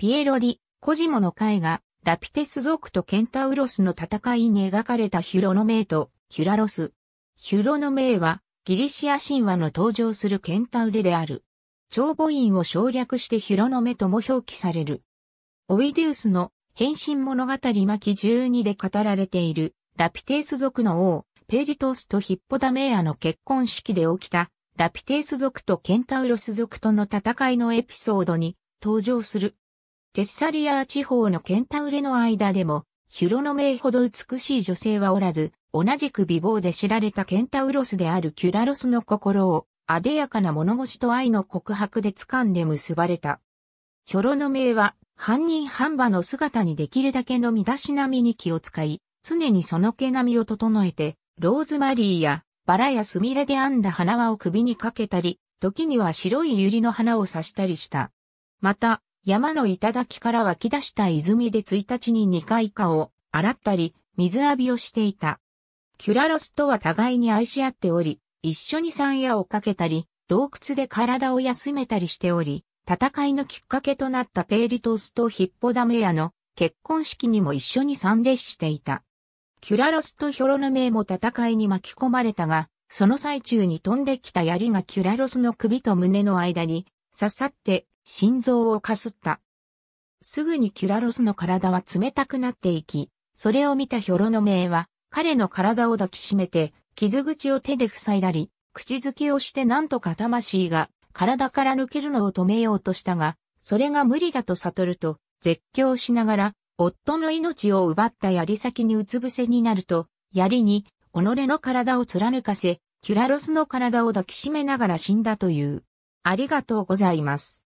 ピエロディ、コジモの絵画、ラピテス族とケンタウロスの戦いに描かれたヒュロノメイとキュラロス。ヒュロノメイはギリシア神話の登場するケンタウレである。長母院を省略してヒュロノメとも表記される。オイデウスの変身物語巻12で語られているラピテース族の王、ペリトースとヒッポダメアの結婚式で起きたラピテース族とケンタウロス族との戦いのエピソードに登場するテッサリアー地方のケンタウレの間でも、ヒロノメイほど美しい女性はおらず、同じく美貌で知られたケンタウロスであるキュラロスの心を、あでやかな物腰と愛の告白で掴んで結ばれた。ヒョロノメイは、犯人半馬の姿にできるだけの身だしなみに気を使い、常にその毛並みを整えて、ローズマリーや、バラやスミレで編んだ花輪を首にかけたり、時には白い百合の花を刺したりした。また、山の頂から湧き出した泉で1日に2回下を洗ったり、水浴びをしていた。キュラロスとは互いに愛し合っており、一緒に山野をかけたり、洞窟で体を休めたりしており、戦いのきっかけとなったペーリトースとヒッポダメアの結婚式にも一緒に参列していた。キュラロスとヒョロの名も戦いに巻き込まれたが、その最中に飛んできた槍がキュラロスの首と胸の間に刺さって心臓をかすった。すぐにキュラロスの体は冷たくなっていき、それを見たヒョロの命は、彼の体を抱きしめて、傷口を手で塞いだり、口づけをしてなんとか魂が体から抜けるのを止めようとしたが、それが無理だと悟ると、絶叫しながら、夫の命を奪った槍先にうつ伏せになると、槍に、己の体を貫かせ、キュラロスの体を抱きしめながら死んだという。ありがとうございます。